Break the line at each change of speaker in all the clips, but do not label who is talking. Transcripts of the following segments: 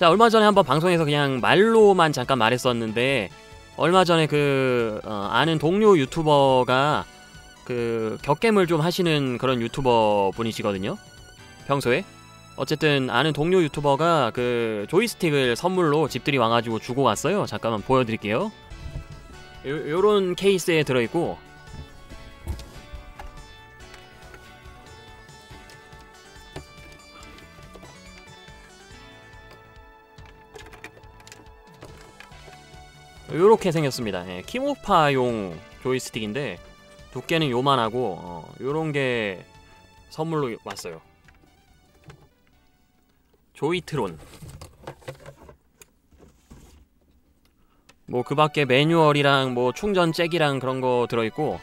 자 얼마 전에 한번 방송에서 그냥 말로만 잠깐 말했었는데 얼마 전에 그 어, 아는 동료 유튜버가 그 격겜을 좀 하시는 그런 유튜버 분이시거든요 평소에 어쨌든 아는 동료 유튜버가 그 조이스틱을 선물로 집들이 와가지고 주고 왔어요 잠깐만 보여드릴게요 요, 요런 케이스에 들어있고 요렇게 생겼습니다. 예, 키모파용 조이스틱인데 두께는 요만하고 어, 요런게 선물로 왔어요. 조이트론 뭐 그 밖에 매뉴얼이랑 뭐 충전 잭이랑 그런 거 들어있고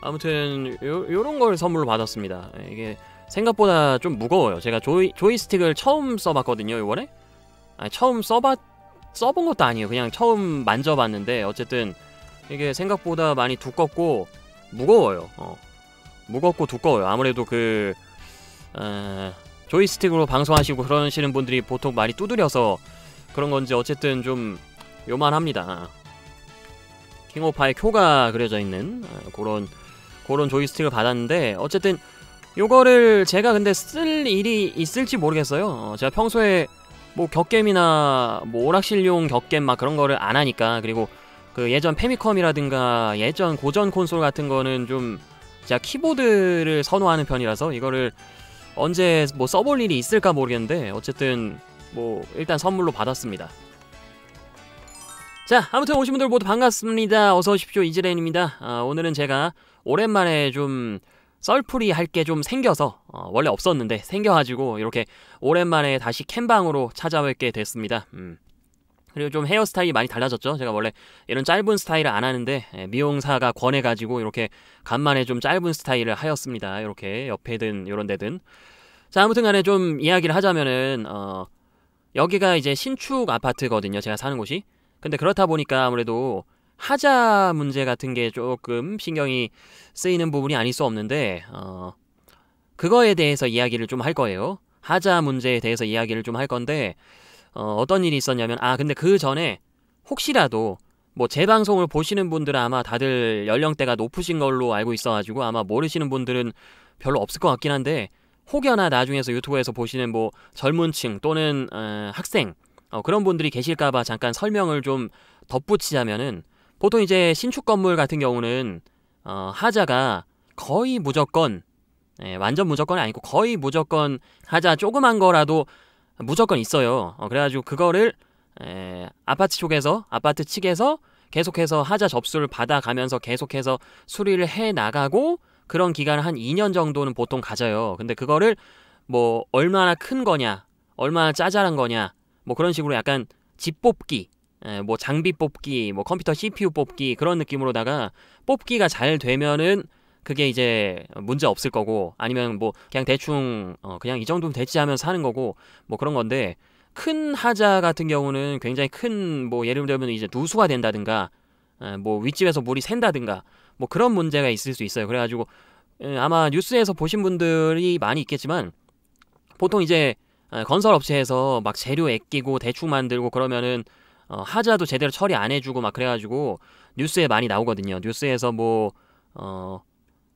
아무튼 요, 요런 걸 선물로 받았습니다. 예, 이게 생각보다 좀 무거워요. 제가 조이, 조이스틱을 처음 써봤거든요, 요번에? 아, 처음 써봤 써본 것도 아니에요. 그냥 처음 만져봤는데 어쨌든 이게 생각보다 많이 두껍고 무거워요. 어. 무겁고 두꺼워요. 아무래도 그 어, 조이스틱으로 방송하시고 그러시는 분들이 보통 많이 두드려서 그런 건지 어쨌든 좀 요만합니다. 아. 킹오파의 쿄가 그려져 있는 어, 그런 그런 조이스틱을 받았는데 어쨌든 요거를 제가 근데 쓸 일이 있을지 모르겠어요. 어, 제가 평소에 뭐 격겜이나 뭐 오락실용 격겜 막 그런 거를 안 하니까 그리고 그 예전 페미컴이라든가 예전 고전 콘솔 같은 거는 좀 제가 키보드를 선호하는 편이라서 이거를 언제 뭐 써볼 일이 있을까 모르겠는데 어쨌든 뭐 일단 선물로 받았습니다. 자 아무튼 오신 분들 모두 반갑습니다. 어서 오십시오 이지레인입니다. 아, 오늘은 제가 오랜만에 좀 썰풀이 할 게 좀 생겨서 어, 원래 없었는데 생겨가지고 이렇게 오랜만에 다시 캔방으로 찾아뵙게 됐습니다. 음. 그리고 좀 헤어스타일이 많이 달라졌죠. 제가 원래 이런 짧은 스타일을 안 하는데 예, 미용사가 권해가지고 이렇게 간만에 좀 짧은 스타일을 하였습니다. 이렇게 옆에든 이런 데든 자 아무튼간에 좀 이야기를 하자면은 어, 여기가 이제 신축 아파트거든요. 제가 사는 곳이 근데 그렇다 보니까 아무래도 하자 문제 같은 게 조금 신경이 쓰이는 부분이 아닐 수 없는데 어, 그거에 대해서 이야기를 좀 할 거예요. 하자 문제에 대해서 이야기를 좀 할 건데 어, 어떤 일이 있었냐면 아 근데 그 전에 혹시라도 뭐재 방송을 보시는 분들은 아마 다들 연령대가 높으신 걸로 알고 있어가지고 아마 모르시는 분들은 별로 없을 것 같긴 한데 혹여나 나중에서 유튜브에서 보시는 뭐 젊은층 또는 어, 학생 어, 그런 분들이 계실까봐 잠깐 설명을 좀 덧붙이자면은 보통 이제 신축 건물 같은 경우는 어, 하자가 거의 무조건 예, 완전 무조건이 아니고 거의 무조건 하자 조그만 거라도 무조건 있어요. 어, 그래가지고 그거를 에, 예, 아파트 쪽에서 아파트 측에서 계속해서 하자 접수를 받아가면서 계속해서 수리를 해 나가고 그런 기간을 한 2년 정도는 보통 가져요. 근데 그거를 뭐 얼마나 큰 거냐, 얼마나 짜잘한 거냐, 뭐 그런 식으로 약간 집뽑기 뭐 장비 뽑기, 뭐 컴퓨터 CPU 뽑기 그런 느낌으로다가 뽑기가 잘 되면은 그게 이제 문제 없을 거고 아니면 뭐 그냥 대충 어 그냥 이 정도면 대지 하면서 하는 거고 뭐 그런 건데 큰 하자 같은 경우는 굉장히 큰 뭐 예를 들면 이제 누수가 된다든가 뭐 윗집에서 물이 샌다든가 뭐 그런 문제가 있을 수 있어요. 그래가지고 아마 뉴스에서 보신 분들이 많이 있겠지만 보통 이제 건설 업체에서 막 재료 애끼고 대충 만들고 그러면은 어, 하자도 제대로 처리 안 해주고 막 그래가지고 뉴스에 많이 나오거든요. 뉴스에서 뭐 어,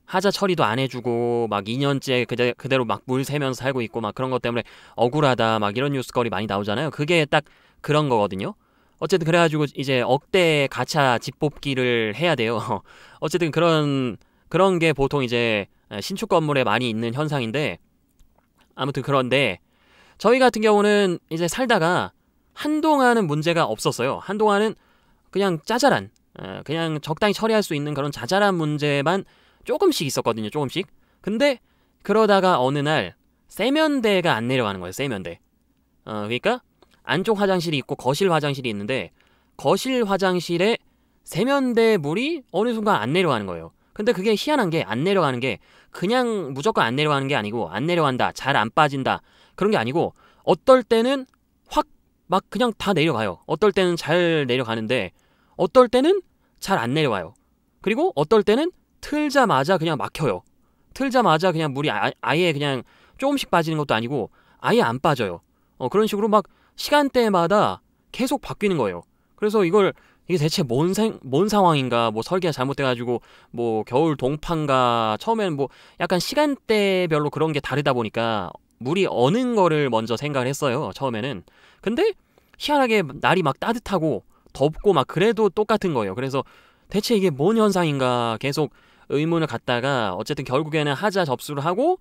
하자 처리도 안 해주고 막 2년째 그대, 그대로 막 물 새면서 살고 있고 막 그런 것 때문에 억울하다 막 이런 뉴스거리 많이 나오잖아요. 그게 딱 그런 거거든요. 어쨌든 그래가지고 이제 억대 가차 집뽑기를 해야 돼요. 어쨌든 그런 그런 게 보통 이제 신축 건물에 많이 있는 현상인데 아무튼 그런데 저희 같은 경우는 이제 살다가 한동안은 문제가 없었어요. 한동안은 그냥 짜잘한, 그냥 적당히 처리할 수 있는 그런 자잘한 문제만 조금씩 있었거든요. 조금씩. 근데 그러다가 어느 날 세면대가 안 내려가는 거예요. 세면대. 어, 그러니까 안쪽 화장실이 있고 거실 화장실이 있는데 거실 화장실에 세면대 물이 어느 순간 안 내려가는 거예요. 근데 그게 희한한 게 안 내려가는 게 그냥 무조건 안 내려가는 게 아니고 안 내려간다, 잘 안 빠진다 그런 게 아니고 어떨 때는 막 그냥 다 내려가요. 어떨 때는 잘 내려가는데 어떨 때는 잘 안 내려와요. 그리고 어떨 때는 틀자마자 그냥 막혀요. 틀자마자 그냥 물이 아, 예 그냥 조금씩 빠지는 것도 아니고 아예 안 빠져요. 어, 그런 식으로 막 시간대마다 계속 바뀌는 거예요. 그래서 이걸 이게 대체 뭔, 생, 뭔 상황인가 뭐 설계가 잘못돼가지고 뭐 겨울 동판가 처음에는 뭐 약간 시간대별로 그런 게 다르다 보니까 물이 어는 거를 먼저 생각을 했어요 처음에는 근데 희한하게 날이 막 따뜻하고 덥고 막 그래도 똑같은 거예요. 그래서 대체 이게 뭔 현상인가 계속 의문을 갖다가 어쨌든 결국에는 하자 접수를 하고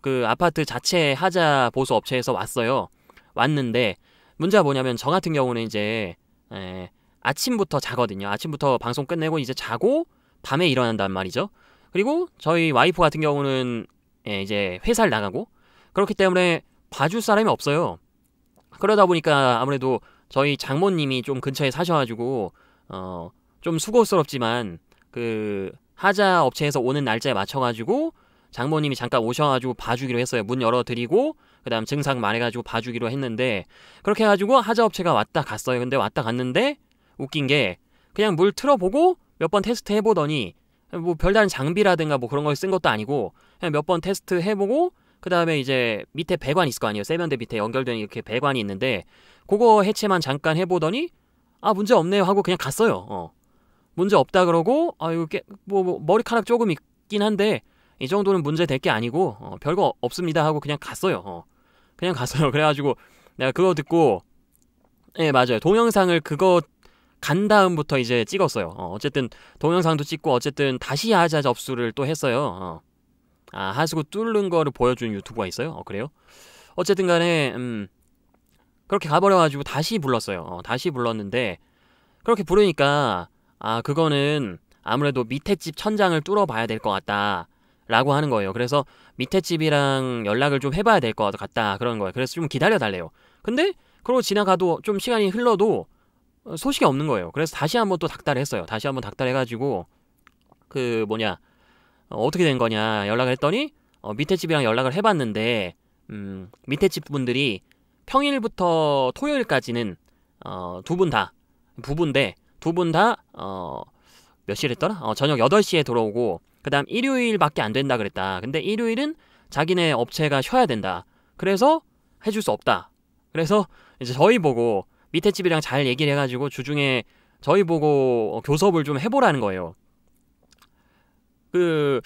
그 아파트 자체 하자 보수 업체에서 왔어요. 왔는데 문제가 뭐냐면 저 같은 경우는 이제 에, 예, 아침부터 자거든요. 아침부터 방송 끝내고 이제 자고 밤에 일어난단 말이죠. 그리고 저희 와이프 같은 경우는 예, 이제 회사를 나가고 그렇기 때문에 봐줄 사람이 없어요. 그러다 보니까 아무래도 저희 장모님이 좀 근처에 사셔가지고 어 좀 수고스럽지만 그 하자 업체에서 오는 날짜에 맞춰가지고 장모님이 잠깐 오셔가지고 봐주기로 했어요. 문 열어드리고 그다음 증상 말해가지고 봐주기로 했는데 그렇게 해가지고 하자 업체가 왔다 갔어요. 근데 왔다 갔는데 웃긴 게 그냥 물 틀어보고 몇 번 테스트 해보더니 뭐 별다른 장비라든가 뭐 그런 걸 쓴 것도 아니고 그냥 몇 번 테스트 해보고 그 다음에 이제 밑에 배관 있을 거 아니에요. 세면대 밑에 연결된 이렇게 배관이 있는데 그거 해체만 잠깐 해보더니 아 문제 없네요 하고 그냥 갔어요. 어. 문제 없다 그러고 아 이거 깨, 뭐, 뭐 머리카락 조금 있긴 한데 이 정도는 문제 될 게 아니고 어, 별거 없습니다 하고 그냥 갔어요. 어. 그냥 갔어요. 그래가지고 내가 그거 듣고 예 네, 맞아요 동영상을 그거 간 다음부터 이제 찍었어요. 어, 어쨌든 동영상도 찍고 어쨌든 다시 하자 접수를 또 했어요. 어. 아 하수구 뚫는 거를 보여준 유튜브가 있어요? 어 그래요? 어쨌든 간에 음 그렇게 가버려가지고 다시 불렀어요. 어, 다시 불렀는데 그렇게 부르니까 아 그거는 아무래도 밑에 집 천장을 뚫어봐야 될 것 같다. 라고 하는 거예요. 그래서 밑에 집이랑 연락을 좀 해봐야 될 것 같다. 그런 거예요. 그래서 좀 기다려달래요. 근데 그러고 지나가도 좀 시간이 흘러도 소식이 없는 거예요. 그래서 다시 한번 또 닥달했어요. 다시 한번 닥달해가지고 그 뭐냐 어, 떻게된 거냐 연락을 했더니 어, 밑에 집이랑 연락을 해봤는데 음, 밑에 집 분들이 평일부터 토요일까지는 어, 두 분 다 부부인데 두 분 다 어, 몇 시에 했더라? 어, 저녁 8시에 돌아오고그 다음 일요일밖에 안 된다 그랬다. 근데 일요일은 자기네 업체가 쉬어야 된다. 그래서 해줄 수 없다. 그래서 이제 저희 보고 밑에 집이랑 잘 얘기를 해가지고 주중에 저희 보고 어, 교섭을 좀 해보라는 거예요. 그,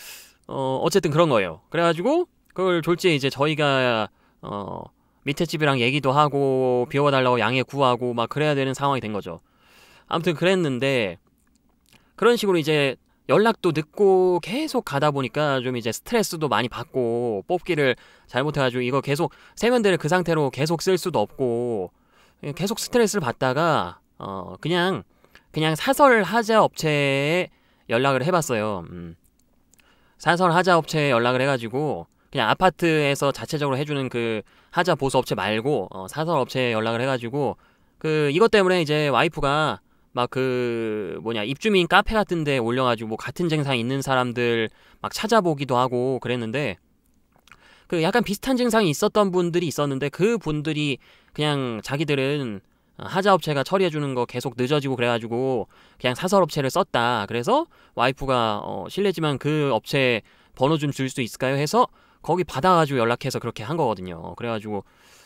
어, 어쨌든 그런 거예요. 그래가지고, 그걸 졸지에 이제 저희가, 어, 밑에 집이랑 얘기도 하고, 비워달라고 양해 구하고, 막 그래야 되는 상황이 된 거죠. 아무튼 그랬는데, 그런 식으로 이제 연락도 늦고 계속 가다 보니까 좀 이제 스트레스도 많이 받고 뽑기를 잘못해가지고 이거 계속 세면대를 그 상태로 계속 쓸 수도 없고 계속 스트레스를 받다가 어 그냥 그냥 사설 하자 업체에 연락을 해봤어요. 음. 사설 하자 업체에 연락을 해가지고 그냥 아파트에서 자체적으로 해주는 그 하자 보수 업체 말고 어, 사설 업체에 연락을 해가지고 그 이것 때문에 이제 와이프가 막 그 뭐냐 입주민 카페 같은데 올려가지고 뭐 같은 증상 있는 사람들 막 찾아보기도 하고 그랬는데 그 약간 비슷한 증상이 있었던 분들이 있었는데 그 분들이 그냥 자기들은 아, 하자업체가 처리해주는 거 계속 늦어지고 그래가지고 그냥 사설업체를 썼다. 그래서 와이프가 어, 실례지만 그 업체 번호 좀 줄 수 있을까요? 해서 거기 받아가지고 연락해서 그렇게 한 거거든요. 그래가지고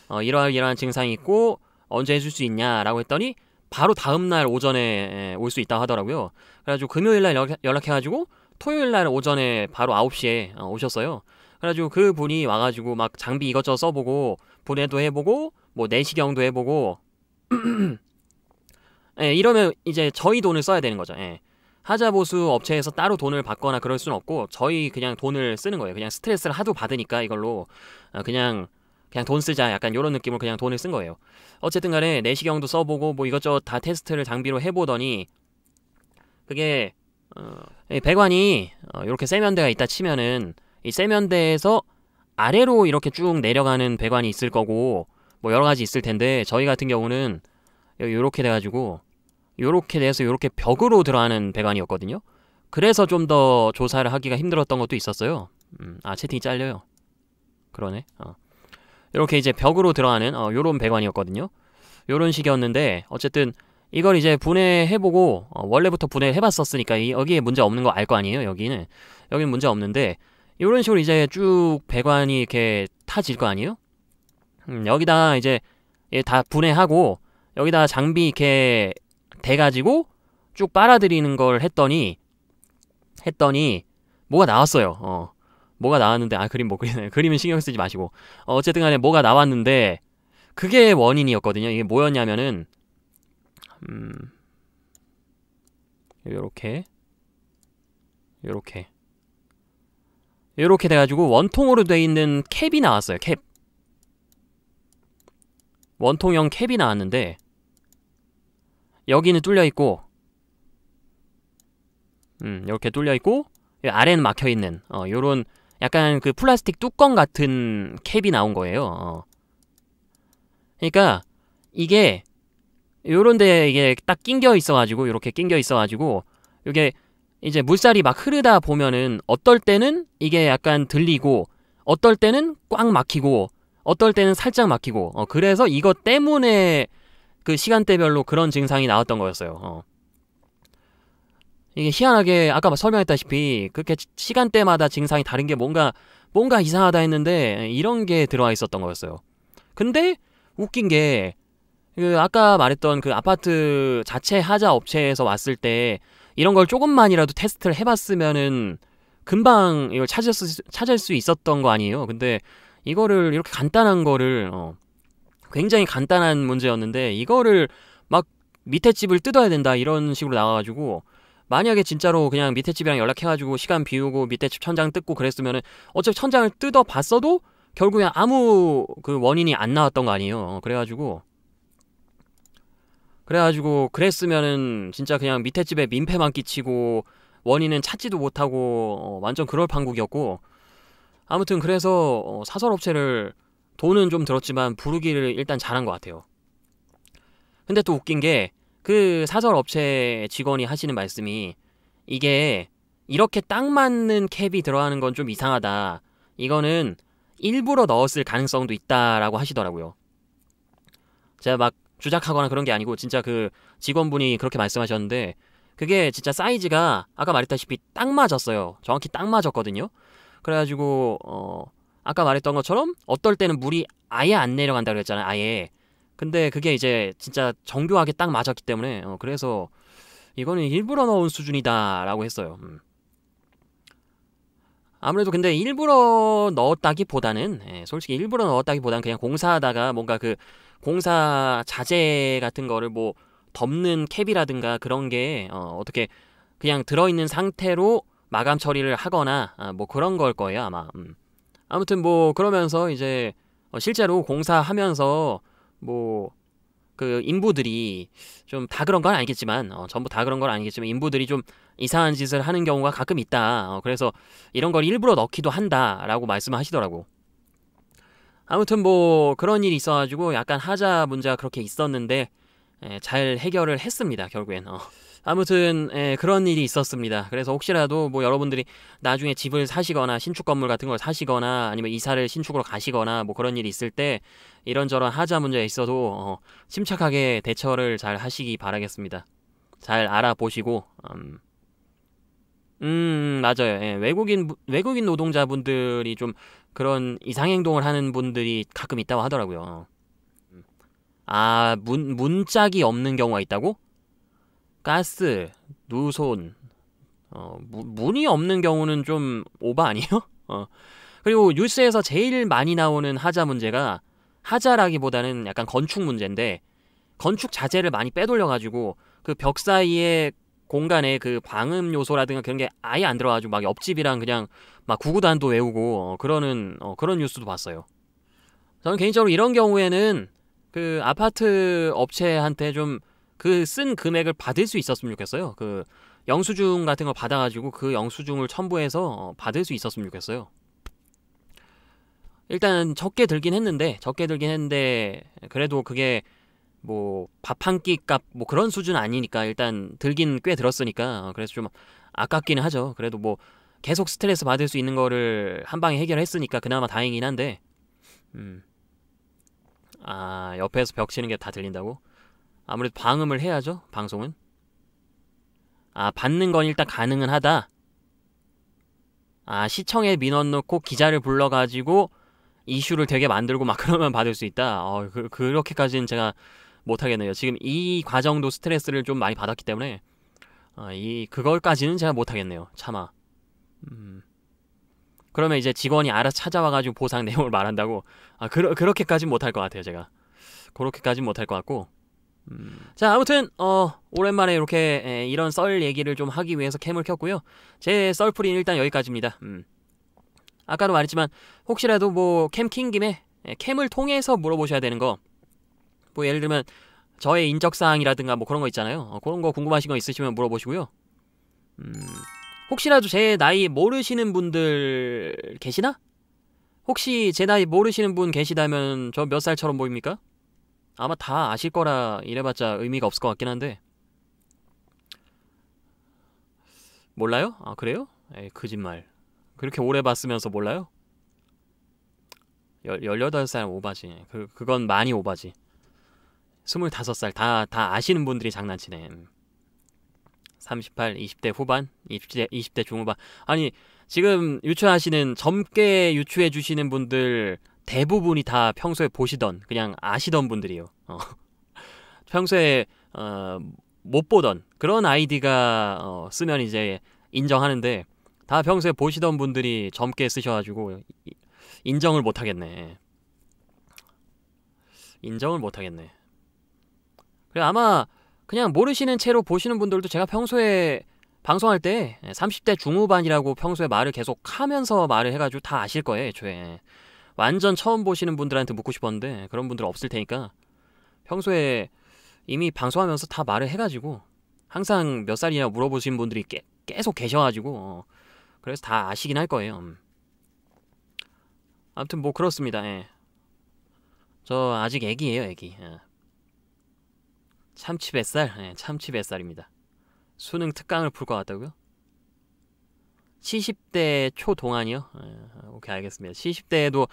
어, 이러한 이러한 증상이 있고 언제 해줄 수 있냐라고 했더니 바로 다음 날 오전에 올 수 있다 하더라고요. 그래가지고 금요일 날 연락해가지고 토요일 날 오전에 바로 9시에 어, 오셨어요. 그래가지고 그 분이 와가지고 막 장비 이것저것 써보고 분해도 해보고 뭐 내시경도 해보고 예, 이러면 이제 저희 돈을 써야 되는 거죠. 예. 하자보수 업체에서 따로 돈을 받거나 그럴 순 없고 저희 그냥 돈을 쓰는 거예요. 그냥 스트레스를 하도 받으니까 이걸로 어, 그냥 그냥 돈 쓰자 약간 요런 느낌으로 그냥 돈을 쓴 거예요. 어쨌든 간에 내시경도 써보고 뭐 이것저것 다 테스트를 장비로 해보더니 그게 어, 배관이 어, 이렇게 세면대가 있다 치면은 이 세면대에서 아래로 이렇게 쭉 내려가는 배관이 있을 거고 뭐 여러 가지 있을 텐데 저희 같은 경우는 요렇게 돼가지고 요렇게 돼서 요렇게 벽으로 들어가는 배관이었거든요. 그래서 좀 더 조사를 하기가 힘들었던 것도 있었어요. 음, 아 채팅이 잘려요. 그러네. 어. 이렇게 이제 벽으로 들어가는 어, 요런 배관이었거든요. 요런 식이었는데 어쨌든 이걸 이제 분해해보고 어, 원래부터 분해해봤었으니까 이, 여기에 문제 없는 거 알 거 아니에요. 여기는 여기는 문제 없는데 요런 식으로 이제 쭉 배관이 이렇게 타질 거 아니에요. 음, 여기다 이제 다 분해하고 여기다 장비 이렇게 대가지고 쭉 빨아들이는 걸 했더니 했더니 뭐가 나왔어요. 어. 뭐가 나왔는데 아 그림 못 뭐, 그리네. 그림은 신경 쓰지 마시고 어, 어쨌든 간에 뭐가 나왔는데 그게 원인이었거든요. 이게 뭐였냐면은 음 요렇게 요렇게 요렇게 돼가지고 원통으로 돼 있는 캡이 나왔어요. 캡 원통형 캡이 나왔는데 여기는 뚫려있고 음 이렇게 뚫려있고 아래는 막혀있는 어 요런 약간 그 플라스틱 뚜껑 같은 캡이 나온 거예요 어. 그니까 이게 요런데 이게 딱 낑겨 있어가지고 요렇게 낑겨 있어가지고 요게 이제 물살이 막 흐르다 보면은 어떨 때는 이게 약간 들리고 어떨 때는 꽉 막히고 어떨 때는 살짝 막히고 어, 그래서 이것 때문에 그 시간대별로 그런 증상이 나왔던 거였어요. 어. 이게 희한하게 아까 설명했다시피 그렇게 시간대마다 증상이 다른 게 뭔가 뭔가 이상하다 했는데 이런 게 들어와 있었던 거였어요. 근데 웃긴 게 그 아까 말했던 그 아파트 자체 하자 업체에서 왔을 때 이런 걸 조금만이라도 테스트를 해봤으면은 금방 이걸 찾을 수, 찾을 수 있었던 거 아니에요. 근데 이거를 이렇게 간단한 거를 어, 굉장히 간단한 문제였는데 이거를 막 밑에 집을 뜯어야 된다 이런 식으로 나와가지고 만약에 진짜로 그냥 밑에 집이랑 연락해가지고 시간 비우고 밑에 집 천장 뜯고 그랬으면은 어차피 천장을 뜯어 봤어도 결국엔 아무 그 원인이 안 나왔던 거 아니에요. 어, 그래가지고 그래가지고 그랬으면은 진짜 그냥 밑에 집에 민폐만 끼치고 원인은 찾지도 못하고 어, 완전 그럴 판국이었고 아무튼 그래서 어, 사설업체를 돈은 좀 들었지만 부르기를 일단 잘한 것 같아요. 근데 또 웃긴 게 그 사설업체 직원이 하시는 말씀이 이게 이렇게 딱 맞는 캡이 들어가는 건 좀 이상하다. 이거는 일부러 넣었을 가능성도 있다라고 하시더라고요. 제가 막 주작하거나 그런 게 아니고 진짜 그 직원분이 그렇게 말씀하셨는데 그게 진짜 사이즈가 아까 말했다시피 딱 맞았어요. 정확히 딱 맞았거든요. 그래가지고 어 아까 말했던 것처럼 어떨 때는 물이 아예 안 내려간다 그랬잖아요. 아예. 근데 그게 이제 진짜 정교하게 딱 맞았기 때문에 어, 그래서 이거는 일부러 넣은 수준이다라고 했어요. 음. 아무래도 근데 일부러 넣었다기보다는 예, 솔직히 일부러 넣었다기보다는 그냥 공사하다가 뭔가 그 공사 자재 같은 거를 뭐 덮는 캡이라든가 그런 게 어, 어떻게 그냥 들어있는 상태로 마감 처리를 하거나 아, 뭐 그런 걸 거예요 아마. 음. 아무튼 뭐 그러면서 이제 어, 실제로 공사하면서 뭐 그 인부들이 좀 다 그런 건 아니겠지만 어, 전부 다 그런 건 아니겠지만 인부들이 좀 이상한 짓을 하는 경우가 가끔 있다. 어, 그래서 이런 걸 일부러 넣기도 한다라고 말씀하시더라고. 아무튼 뭐 그런 일이 있어가지고 약간 하자 문제가 그렇게 있었는데 에, 예, 잘 해결을 했습니다 결국엔. 어. 아무튼 예, 그런 일이 있었습니다. 그래서 혹시라도 뭐 여러분들이 나중에 집을 사시거나 신축 건물 같은 걸 사시거나 아니면 이사를 신축으로 가시거나 뭐 그런 일이 있을 때 이런저런 하자 문제에 있어도 어, 침착하게 대처를 잘 하시기 바라겠습니다. 잘 알아보시고 음, 음 맞아요. 예, 외국인 외국인 노동자분들이 좀 그런 이상 행동을 하는 분들이 가끔 있다고 하더라고요. 음. 아, 문, 문짝이 없는 경우가 있다고? 가스, 누손, 어, 문이 없는 경우는 좀 오바 아니에요? 어. 그리고 뉴스에서 제일 많이 나오는 하자 문제가 하자라기보다는 약간 건축 문제인데 건축 자재를 많이 빼돌려가지고 그 벽 사이에 공간에 그 방음 요소라든가 그런 게 아예 안 들어가지고 막 옆집이랑 그냥 막 구구단도 외우고 어, 그러는 어, 그런 뉴스도 봤어요. 저는 개인적으로 이런 경우에는 그 아파트 업체한테 좀 그쓴 금액을 받을 수 있었으면 좋겠어요. 그 영수증 같은 거 받아가지고 그 영수증을 첨부해서 어, 받을 수 있었으면 좋겠어요. 일단 적게 들긴 했는데 적게 들긴 했는데 그래도 그게 뭐 밥 한 끼 값뭐 뭐 그런 수준 아니니까 일단 들긴 꽤 들었으니까 어, 그래서 좀 아깝기는 하죠. 그래도 뭐 계속 스트레스 받을 수 있는 거를 한 방에 해결했으니까 그나마 다행이긴 한데 음. 아 옆에서 벽 치는 게 다 들린다고? 아무래도 방음을 해야죠. 방송은. 아, 받는 건 일단 가능은 하다. 아, 시청에 민원 넣고 기자를 불러가지고 이슈를 되게 만들고 막 그러면 받을 수 있다. 어, 그, 그렇게까지는 제가 못하겠네요. 지금 이 과정도 스트레스를 좀 많이 받았기 때문에 아, 이 그걸까지는 제가 못하겠네요. 차마. 음. 그러면 이제 직원이 알아서 찾아와가지고 보상 내용을 말한다고 아, 그러, 그렇게까지는 못할 것 같아요. 제가 그렇게까지는 못할 것 같고 음. 자 아무튼 어 오랜만에 이렇게 에, 이런 썰 얘기를 좀 하기 위해서 캠을 켰고요. 제썰풀이 일단 여기까지입니다. 음. 아까도 말했지만 혹시라도 뭐캠 킨 김에 에, 캠을 통해서 물어보셔야 되는 거 뭐 예를 들면 저의 인적 사항이라든가 뭐 그런 거 있잖아요. 어, 그런 거 궁금하신 거 있으시면 물어보시고요. 음. 혹시라도 제 나이 모르시는 분들 계시나? 혹시 제 나이 모르시는 분 계시다면 저 몇 살처럼 보입니까? 아마 다 아실 거라 이래봤자 의미가 없을 것 같긴 한데 몰라요? 아 그래요? 에이 거짓말 그렇게 오래 봤으면서 몰라요? 열, 18살 오바지 그, 그건 많이 오바지 25살 다, 다 아시는 분들이 장난치네 38, 20대 후반, 20대, 20대 중후반 아니 지금 유추하시는 젊게 유추해 주시는 분들 대부분이 다 평소에 보시던 그냥 아시던 분들이요 어. 평소에 어, 못 보던 그런 아이디가 어, 쓰면 이제 인정하는데 다 평소에 보시던 분들이 젊게 쓰셔가지고 인정을 못 하겠네. 인정을 못 하겠네. 그래 아마 그냥 모르시는 채로 보시는 분들도 제가 평소에 방송할 때 30대 중후반이라고 평소에 말을 계속 하면서 말을 해가지고 다 아실 거예요, 애초에. 완전 처음 보시는 분들한테 묻고 싶었는데 그런 분들 없을 테니까 평소에 이미 방송하면서 다 말을 해가지고 항상 몇 살이냐 물어보신 분들이 꽤, 계속 계셔가지고 어, 그래서 다 아시긴 할 거예요. 음. 아무튼 뭐 그렇습니다. 예. 저 아직 애기예요, 애기. 예. 참치 뱃살, 예, 참치 뱃살입니다. 수능 특강을 풀 것 같다고요? 70대 초동안이요? 예, 오케이 알겠습니다. 70대에도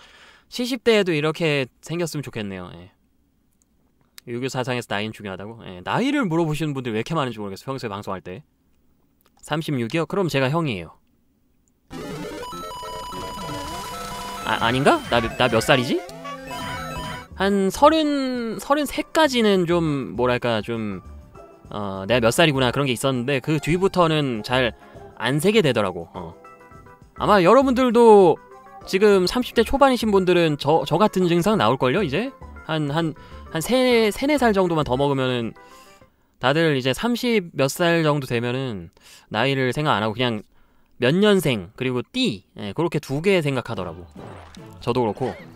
70대에도 이렇게 생겼으면 좋겠네요. 예. 유교 사상에서 나이는 중요하다고? 예, 나이를 물어보시는 분들이 왜 이렇게 많은지 모르겠어요. 평소에 방송할 때. 36이요? 그럼 제가 형이에요. 아, 아닌가? 나, 나 몇 살이지? 한 서른, 서른 세까지는 좀, 뭐랄까, 좀, 어, 내가 몇 살이구나 그런 게 있었는데, 그 뒤부터는 잘안 세게 되더라고 어. 아마 여러분들도 지금 30대 초반이신 분들은 저, 저 같은 증상 나올걸요 이제? 한 한 한 세, 세네 살 정도만 더 먹으면은 다들 이제 30 몇 살 정도 되면은 나이를 생각 안 하고 그냥 몇 년생 그리고 띠 예, 그렇게 두 개 생각하더라고 저도 그렇고